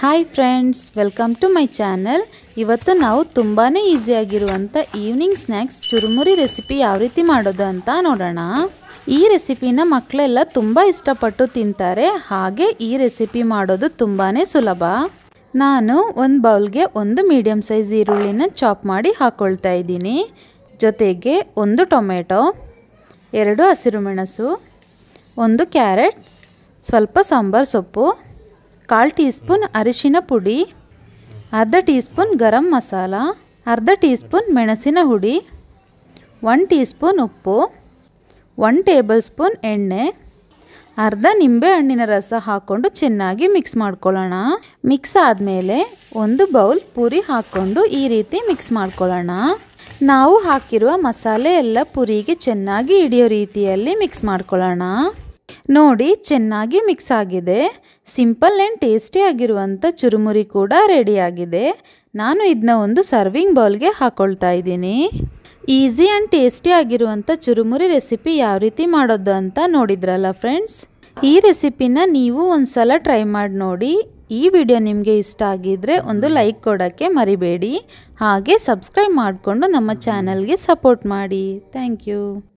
hi friends welcome to my channel ಇವತ್ತು ನಾವು ತುಂಬಾ ಈಸಿಯಾಗಿರುವಂಥ ಈವ್ನಿಂಗ್ ಸ್ನ್ಯಾಕ್ಸ್ ಚುರುಮುರಿ ರೆಸಿಪಿ ಯಾವ ರೀತಿ ಮಾಡೋದು ಅಂತ ನೋಡೋಣ ಈ ರೆಸಿಪಿನ ಮಕ್ಕಳೆಲ್ಲ ತುಂಬ ಇಷ್ಟಪಟ್ಟು ತಿಂತಾರೆ ಹಾಗೆ ಈ ರೆಸಿಪಿ ಮಾಡೋದು ತುಂಬಾ ಸುಲಭ ನಾನು ಒಂದು ಬೌಲ್ಗೆ ಒಂದು ಮೀಡಿಯಮ್ ಸೈಜ್ ಈರುಳ್ಳಿನ ಚಾಪ್ ಮಾಡಿ ಹಾಕ್ಕೊಳ್ತಾ ಇದ್ದೀನಿ ಜೊತೆಗೆ ಒಂದು ಟೊಮೆಟೊ ಎರಡು ಹಸಿರು ಮೆಣಸು ಒಂದು ಕ್ಯಾರೆಟ್ ಸ್ವಲ್ಪ ಸಾಂಬಾರು ಸೊಪ್ಪು ಕಾಲು ಟೀ ಸ್ಪೂನ್ ಅರಿಶಿನ ಪುಡಿ ಅರ್ಧ ಟೀ ಸ್ಪೂನ್ ಗರಂ ಮಸಾಲ ಅರ್ಧ ಟೀ ಸ್ಪೂನ್ ಮೆಣಸಿನ ಹುಡಿ ಒನ್ ಟೀ ಸ್ಪೂನ್ ಉಪ್ಪು ಒನ್ ಟೇಬಲ್ ಸ್ಪೂನ್ ಎಣ್ಣೆ ಅರ್ಧ ನಿಂಬೆ ಹಣ್ಣಿನ ರಸ ಹಾಕ್ಕೊಂಡು ಚೆನ್ನಾಗಿ ಮಿಕ್ಸ್ ಮಾಡ್ಕೊಳ್ಳೋಣ ಮಿಕ್ಸ್ ಆದಮೇಲೆ ಒಂದು ಬೌಲ್ ಪುರಿ ಹಾಕ್ಕೊಂಡು ಈ ರೀತಿ ಮಿಕ್ಸ್ ಮಾಡ್ಕೊಳ್ಳೋಣ ನಾವು ಹಾಕಿರುವ ಮಸಾಲೆ ಎಲ್ಲ ಪುರಿಗೆ ಚೆನ್ನಾಗಿ ಹಿಡಿಯೋ ರೀತಿಯಲ್ಲಿ ಮಿಕ್ಸ್ ಮಾಡ್ಕೊಳ್ಳೋಣ ನೋಡಿ ಚೆನ್ನಾಗಿ ಮಿಕ್ಸ್ ಆಗಿದೆ ಸಿಂಪಲ್ ಆ್ಯಂಡ್ ಟೇಸ್ಟಿ ಆಗಿರುವಂಥ ಚುರುಮುರಿ ಕೂಡ ರೆಡಿಯಾಗಿದೆ ನಾನು ಇದನ್ನ ಒಂದು ಸರ್ವಿಂಗ್ ಬೌಲ್ಗೆ ಹಾಕ್ಕೊಳ್ತಾ ಇದ್ದೀನಿ ಈಸಿ ಆ್ಯಂಡ್ ಟೇಸ್ಟಿ ಆಗಿರುವಂಥ ಚುರುಮುರಿ ರೆಸಿಪಿ ಯಾವ ರೀತಿ ಮಾಡೋದು ಅಂತ ನೋಡಿದ್ರಲ್ಲ ಫ್ರೆಂಡ್ಸ್ ಈ ರೆಸಿಪಿನ ನೀವು ಒಂದು ಸಲ ಟ್ರೈ ಮಾಡಿ ನೋಡಿ ಈ ವಿಡಿಯೋ ನಿಮಗೆ ಇಷ್ಟ ಆಗಿದ್ರೆ ಒಂದು ಲೈಕ್ ಕೊಡೋಕ್ಕೆ ಮರಿಬೇಡಿ ಹಾಗೆ ಸಬ್ಸ್ಕ್ರೈಬ್ ಮಾಡಿಕೊಂಡು ನಮ್ಮ ಚಾನಲ್ಗೆ ಸಪೋರ್ಟ್ ಮಾಡಿ ಥ್ಯಾಂಕ್ ಯು